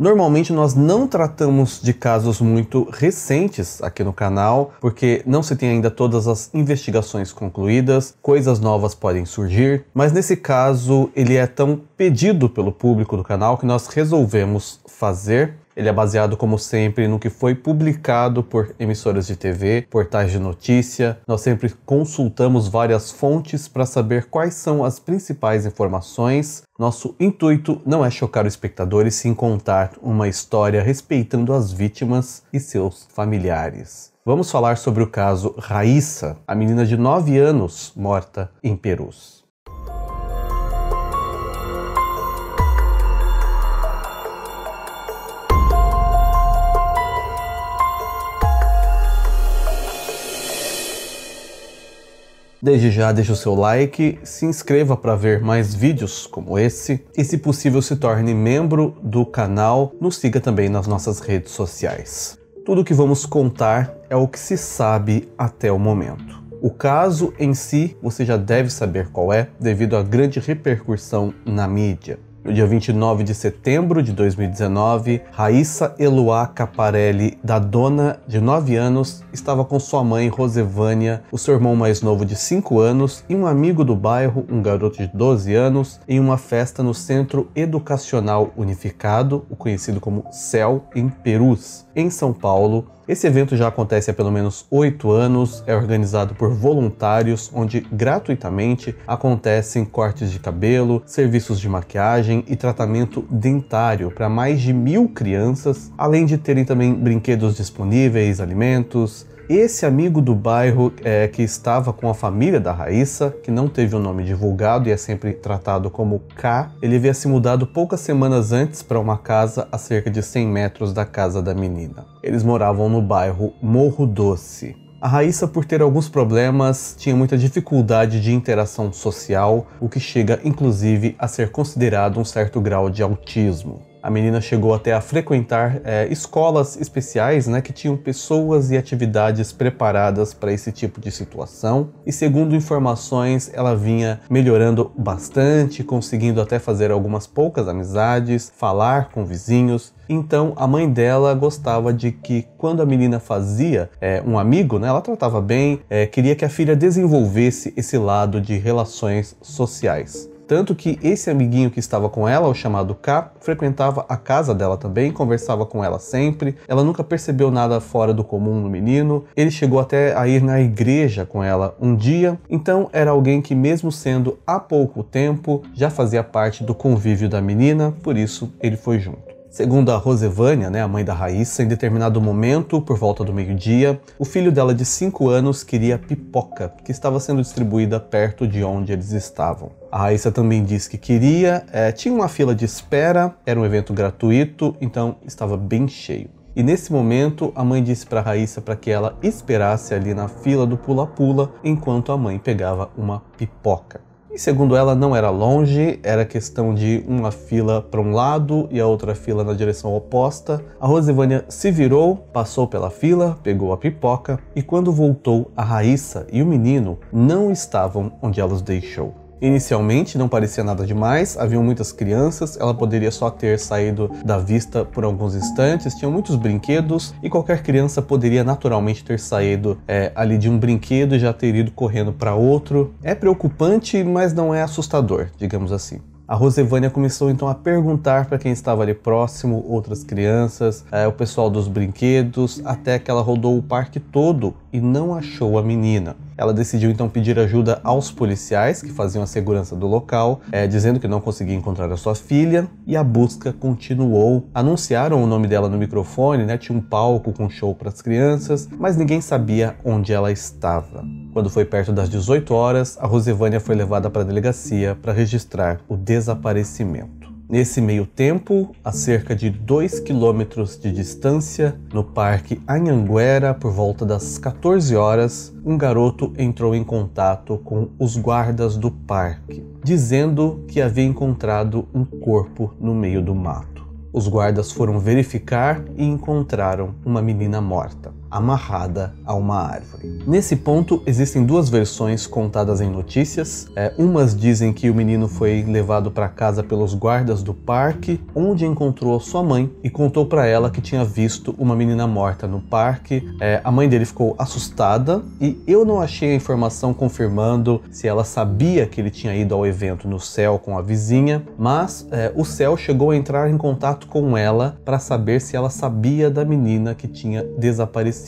Normalmente nós não tratamos de casos muito recentes aqui no canal, porque não se tem ainda todas as investigações concluídas, coisas novas podem surgir, mas nesse caso ele é tão pedido pelo público do canal que nós resolvemos fazer ele é baseado, como sempre, no que foi publicado por emissoras de TV, portais de notícia. Nós sempre consultamos várias fontes para saber quais são as principais informações. Nosso intuito não é chocar o espectador e sim contar uma história respeitando as vítimas e seus familiares. Vamos falar sobre o caso Raíssa, a menina de 9 anos morta em Perus. Desde já deixe o seu like, se inscreva para ver mais vídeos como esse e se possível se torne membro do canal, nos siga também nas nossas redes sociais. Tudo o que vamos contar é o que se sabe até o momento. O caso em si você já deve saber qual é, devido à grande repercussão na mídia. No dia 29 de setembro de 2019, Raíssa Eloá Caparelli, da dona de 9 anos, estava com sua mãe Rosevânia, o seu irmão mais novo de 5 anos e um amigo do bairro, um garoto de 12 anos, em uma festa no Centro Educacional Unificado, o conhecido como CEL, em Perus, em São Paulo, esse evento já acontece há pelo menos oito anos, é organizado por voluntários, onde gratuitamente acontecem cortes de cabelo, serviços de maquiagem e tratamento dentário para mais de mil crianças, além de terem também brinquedos disponíveis, alimentos, esse amigo do bairro é, que estava com a família da Raíssa, que não teve o um nome divulgado e é sempre tratado como K, ele havia se mudado poucas semanas antes para uma casa a cerca de 100 metros da casa da menina. Eles moravam no bairro Morro Doce. A Raíssa, por ter alguns problemas, tinha muita dificuldade de interação social, o que chega inclusive a ser considerado um certo grau de autismo. A menina chegou até a frequentar é, escolas especiais né, que tinham pessoas e atividades preparadas para esse tipo de situação, e segundo informações, ela vinha melhorando bastante, conseguindo até fazer algumas poucas amizades, falar com vizinhos. Então a mãe dela gostava de que quando a menina fazia é, um amigo, né, ela tratava bem, é, queria que a filha desenvolvesse esse lado de relações sociais. Tanto que esse amiguinho que estava com ela, o chamado K, frequentava a casa dela também, conversava com ela sempre. Ela nunca percebeu nada fora do comum no menino. Ele chegou até a ir na igreja com ela um dia. Então era alguém que, mesmo sendo há pouco tempo, já fazia parte do convívio da menina, por isso ele foi junto. Segundo a Rosevânia, né, a mãe da Raíssa, em determinado momento, por volta do meio-dia, o filho dela de 5 anos queria pipoca, que estava sendo distribuída perto de onde eles estavam. A Raíssa também disse que queria, é, tinha uma fila de espera, era um evento gratuito, então estava bem cheio. E nesse momento, a mãe disse para Raíssa para que ela esperasse ali na fila do pula-pula enquanto a mãe pegava uma pipoca. E segundo ela, não era longe, era questão de uma fila para um lado e a outra fila na direção oposta. A Rosivânia se virou, passou pela fila, pegou a pipoca e quando voltou, a Raíssa e o menino não estavam onde ela os deixou. Inicialmente não parecia nada demais, haviam muitas crianças, ela poderia só ter saído da vista por alguns instantes, tinha muitos brinquedos e qualquer criança poderia naturalmente ter saído é, ali de um brinquedo e já ter ido correndo para outro. É preocupante, mas não é assustador, digamos assim. A Rosevânia começou então a perguntar para quem estava ali próximo, outras crianças, é, o pessoal dos brinquedos, até que ela rodou o parque todo e não achou a menina. Ela decidiu então pedir ajuda aos policiais que faziam a segurança do local, é, dizendo que não conseguia encontrar a sua filha e a busca continuou. Anunciaram o nome dela no microfone, né? tinha um palco com show para as crianças, mas ninguém sabia onde ela estava. Quando foi perto das 18 horas, a Rosevânia foi levada para a delegacia para registrar o desaparecimento. Nesse meio tempo, a cerca de 2 quilômetros de distância, no Parque Anhanguera, por volta das 14 horas, um garoto entrou em contato com os guardas do parque, dizendo que havia encontrado um corpo no meio do mato. Os guardas foram verificar e encontraram uma menina morta amarrada a uma árvore. Nesse ponto, existem duas versões contadas em notícias. É, umas dizem que o menino foi levado para casa pelos guardas do parque, onde encontrou sua mãe e contou para ela que tinha visto uma menina morta no parque. É, a mãe dele ficou assustada e eu não achei a informação confirmando se ela sabia que ele tinha ido ao evento no céu com a vizinha, mas é, o céu chegou a entrar em contato com ela para saber se ela sabia da menina que tinha desaparecido.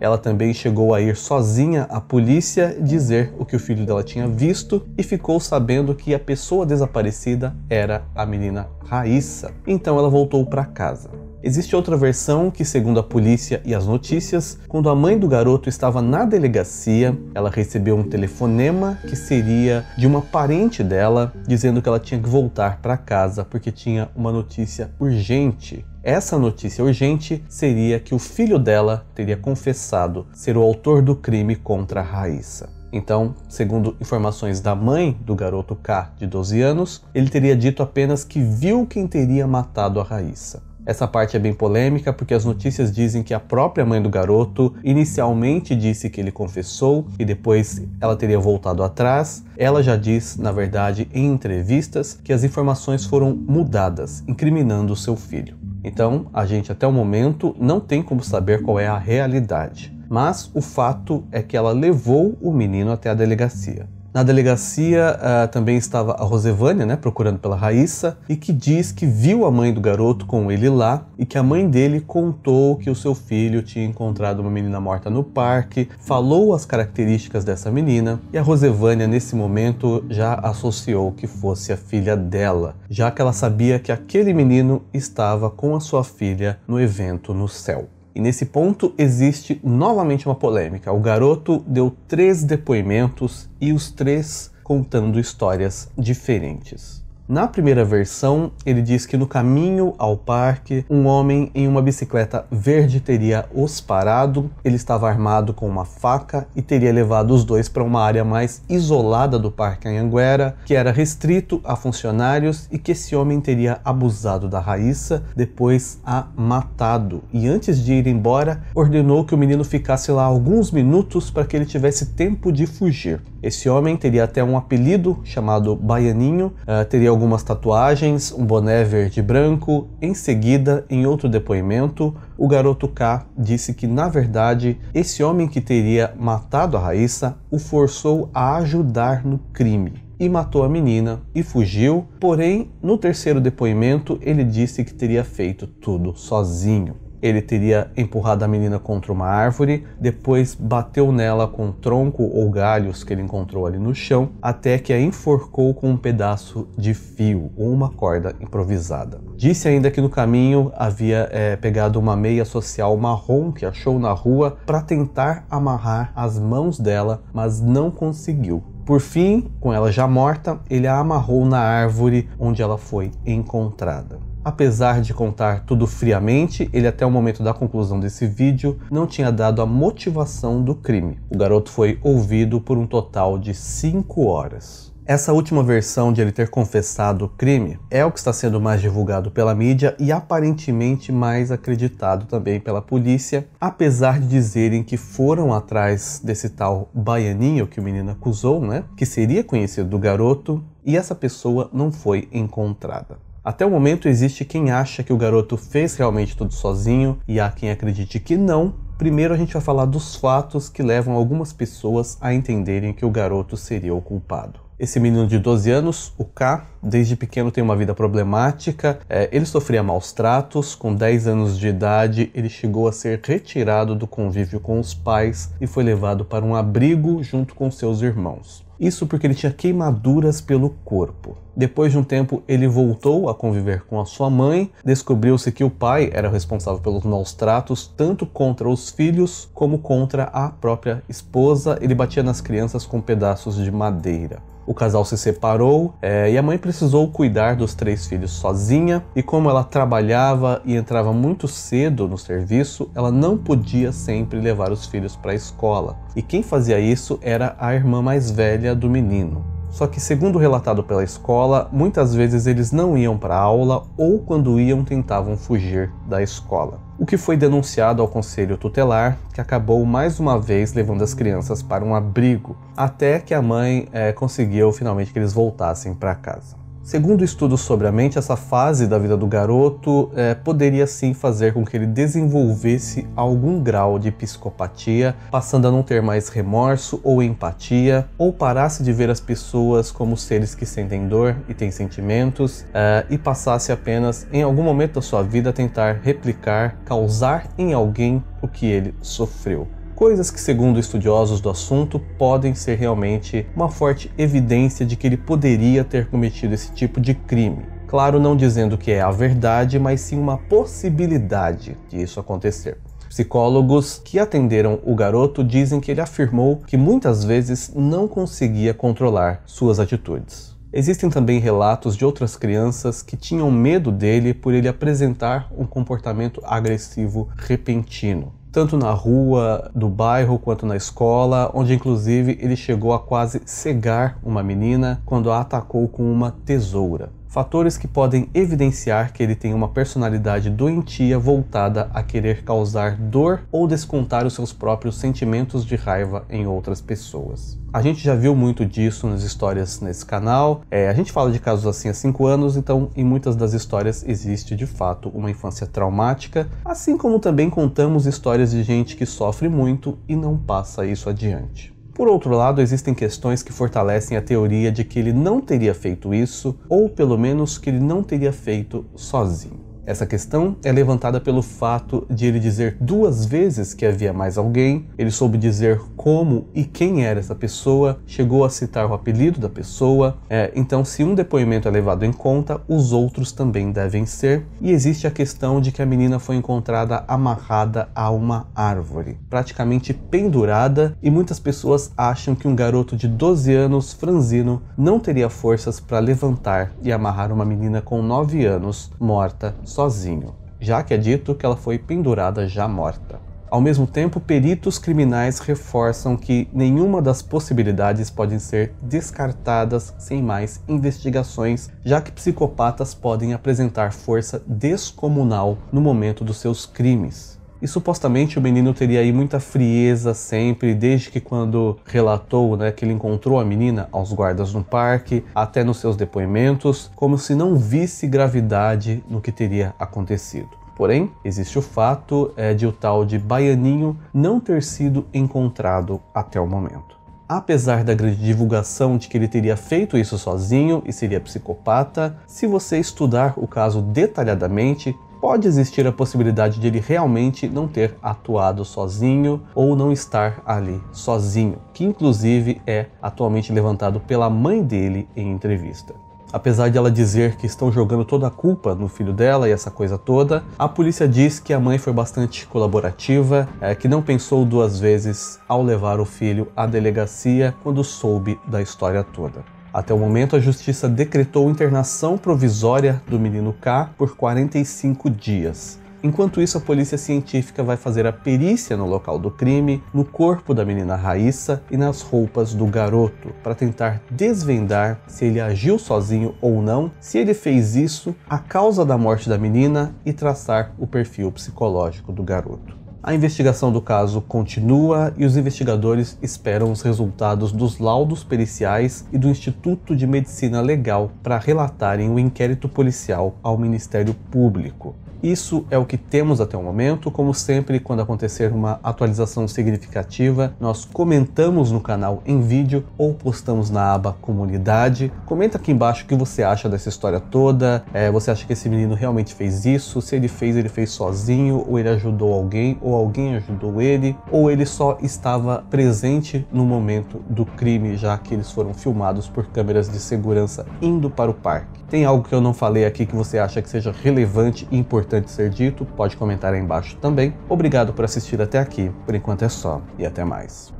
Ela também chegou a ir sozinha à polícia dizer o que o filho dela tinha visto e ficou sabendo que a pessoa desaparecida era a menina Raíssa. Então ela voltou para casa. Existe outra versão que, segundo a polícia e as notícias, quando a mãe do garoto estava na delegacia, ela recebeu um telefonema que seria de uma parente dela dizendo que ela tinha que voltar para casa porque tinha uma notícia urgente essa notícia urgente seria que o filho dela teria confessado ser o autor do crime contra Raíssa. Então, segundo informações da mãe do garoto K, de 12 anos, ele teria dito apenas que viu quem teria matado a Raíssa. Essa parte é bem polêmica porque as notícias dizem que a própria mãe do garoto inicialmente disse que ele confessou e depois ela teria voltado atrás. Ela já diz, na verdade, em entrevistas, que as informações foram mudadas, incriminando seu filho. Então, a gente até o momento não tem como saber qual é a realidade, mas o fato é que ela levou o menino até a delegacia. Na delegacia uh, também estava a Rosevânia, né, procurando pela Raíssa, e que diz que viu a mãe do garoto com ele lá e que a mãe dele contou que o seu filho tinha encontrado uma menina morta no parque, falou as características dessa menina, e a Rosevânia nesse momento já associou que fosse a filha dela, já que ela sabia que aquele menino estava com a sua filha no evento no céu. E nesse ponto existe novamente uma polêmica. O garoto deu três depoimentos e os três contando histórias diferentes. Na primeira versão, ele diz que no caminho ao parque, um homem em uma bicicleta verde teria os parado, ele estava armado com uma faca e teria levado os dois para uma área mais isolada do parque Anhanguera, que era restrito a funcionários e que esse homem teria abusado da Raíssa, depois a matado. E antes de ir embora, ordenou que o menino ficasse lá alguns minutos para que ele tivesse tempo de fugir. Esse homem teria até um apelido chamado Baianinho, uh, teria algumas tatuagens, um boné verde e branco. Em seguida, em outro depoimento, o garoto K disse que, na verdade, esse homem que teria matado a Raíssa o forçou a ajudar no crime e matou a menina e fugiu. Porém, no terceiro depoimento, ele disse que teria feito tudo sozinho ele teria empurrado a menina contra uma árvore, depois bateu nela com tronco ou galhos que ele encontrou ali no chão, até que a enforcou com um pedaço de fio ou uma corda improvisada. Disse ainda que no caminho havia é, pegado uma meia social marrom que achou na rua para tentar amarrar as mãos dela, mas não conseguiu. Por fim, com ela já morta, ele a amarrou na árvore onde ela foi encontrada. Apesar de contar tudo friamente, ele até o momento da conclusão desse vídeo não tinha dado a motivação do crime. O garoto foi ouvido por um total de 5 horas. Essa última versão de ele ter confessado o crime é o que está sendo mais divulgado pela mídia e aparentemente mais acreditado também pela polícia, apesar de dizerem que foram atrás desse tal baianinho que o menino acusou, né, que seria conhecido do garoto, e essa pessoa não foi encontrada. Até o momento existe quem acha que o garoto fez realmente tudo sozinho e há quem acredite que não. Primeiro a gente vai falar dos fatos que levam algumas pessoas a entenderem que o garoto seria o culpado esse menino de 12 anos, o K, Desde pequeno tem uma vida problemática. É, ele sofria maus tratos. Com 10 anos de idade, ele chegou a ser retirado do convívio com os pais e foi levado para um abrigo junto com seus irmãos. Isso porque ele tinha queimaduras pelo corpo. Depois de um tempo, ele voltou a conviver com a sua mãe. Descobriu-se que o pai era responsável pelos maus tratos, tanto contra os filhos como contra a própria esposa. Ele batia nas crianças com pedaços de madeira. O casal se separou é, e a mãe precisou cuidar dos três filhos sozinha e, como ela trabalhava e entrava muito cedo no serviço, ela não podia sempre levar os filhos para a escola. E quem fazia isso era a irmã mais velha do menino. Só que, segundo relatado pela escola, muitas vezes eles não iam para aula ou, quando iam, tentavam fugir da escola. O que foi denunciado ao conselho tutelar, que acabou mais uma vez levando as crianças para um abrigo, até que a mãe é, conseguiu finalmente que eles voltassem para casa. Segundo estudos sobre a mente, essa fase da vida do garoto é, poderia sim fazer com que ele desenvolvesse algum grau de psicopatia, passando a não ter mais remorso ou empatia, ou parasse de ver as pessoas como seres que sentem dor e têm sentimentos, é, e passasse apenas, em algum momento da sua vida, a tentar replicar, causar em alguém o que ele sofreu coisas que, segundo estudiosos do assunto, podem ser realmente uma forte evidência de que ele poderia ter cometido esse tipo de crime. Claro, não dizendo que é a verdade, mas sim uma possibilidade de isso acontecer. Psicólogos que atenderam o garoto dizem que ele afirmou que muitas vezes não conseguia controlar suas atitudes. Existem também relatos de outras crianças que tinham medo dele por ele apresentar um comportamento agressivo repentino tanto na rua, do bairro, quanto na escola, onde inclusive ele chegou a quase cegar uma menina quando a atacou com uma tesoura fatores que podem evidenciar que ele tem uma personalidade doentia voltada a querer causar dor ou descontar os seus próprios sentimentos de raiva em outras pessoas. A gente já viu muito disso nas histórias nesse canal. É, a gente fala de casos assim há 5 anos, então em muitas das histórias existe de fato uma infância traumática, assim como também contamos histórias de gente que sofre muito e não passa isso adiante. Por outro lado, existem questões que fortalecem a teoria de que ele não teria feito isso, ou pelo menos que ele não teria feito sozinho. Essa questão é levantada pelo fato de ele dizer duas vezes que havia mais alguém, ele soube dizer como e quem era essa pessoa, chegou a citar o apelido da pessoa. É, então, se um depoimento é levado em conta, os outros também devem ser. E existe a questão de que a menina foi encontrada amarrada a uma árvore, praticamente pendurada, e muitas pessoas acham que um garoto de 12 anos, franzino, não teria forças para levantar e amarrar uma menina com 9 anos morta sozinho, já que é dito que ela foi pendurada já morta. Ao mesmo tempo, peritos criminais reforçam que nenhuma das possibilidades podem ser descartadas sem mais investigações, já que psicopatas podem apresentar força descomunal no momento dos seus crimes. E supostamente o menino teria aí muita frieza sempre, desde que quando relatou né, que ele encontrou a menina aos guardas no parque, até nos seus depoimentos, como se não visse gravidade no que teria acontecido. Porém, existe o fato é, de o tal de Baianinho não ter sido encontrado até o momento apesar da grande divulgação de que ele teria feito isso sozinho e seria psicopata, se você estudar o caso detalhadamente, pode existir a possibilidade de ele realmente não ter atuado sozinho ou não estar ali sozinho, que inclusive é atualmente levantado pela mãe dele em entrevista. Apesar de ela dizer que estão jogando toda a culpa no filho dela e essa coisa toda, a polícia diz que a mãe foi bastante colaborativa, é, que não pensou duas vezes ao levar o filho à delegacia quando soube da história toda. Até o momento, a justiça decretou internação provisória do menino K por 45 dias. Enquanto isso, a polícia científica vai fazer a perícia no local do crime, no corpo da menina Raíssa e nas roupas do garoto, para tentar desvendar se ele agiu sozinho ou não, se ele fez isso, a causa da morte da menina e traçar o perfil psicológico do garoto. A investigação do caso continua e os investigadores esperam os resultados dos laudos periciais e do Instituto de Medicina Legal para relatarem o inquérito policial ao Ministério Público. Isso é o que temos até o momento. Como sempre, quando acontecer uma atualização significativa, nós comentamos no canal em vídeo ou postamos na aba comunidade. Comenta aqui embaixo o que você acha dessa história toda. É, você acha que esse menino realmente fez isso? Se ele fez, ele fez sozinho, ou ele ajudou alguém, ou alguém ajudou ele, ou ele só estava presente no momento do crime, já que eles foram filmados por câmeras de segurança indo para o parque. Tem algo que eu não falei aqui que você acha que seja relevante e importante? importante ser dito, pode comentar aí embaixo também. Obrigado por assistir até aqui. Por enquanto é só e até mais.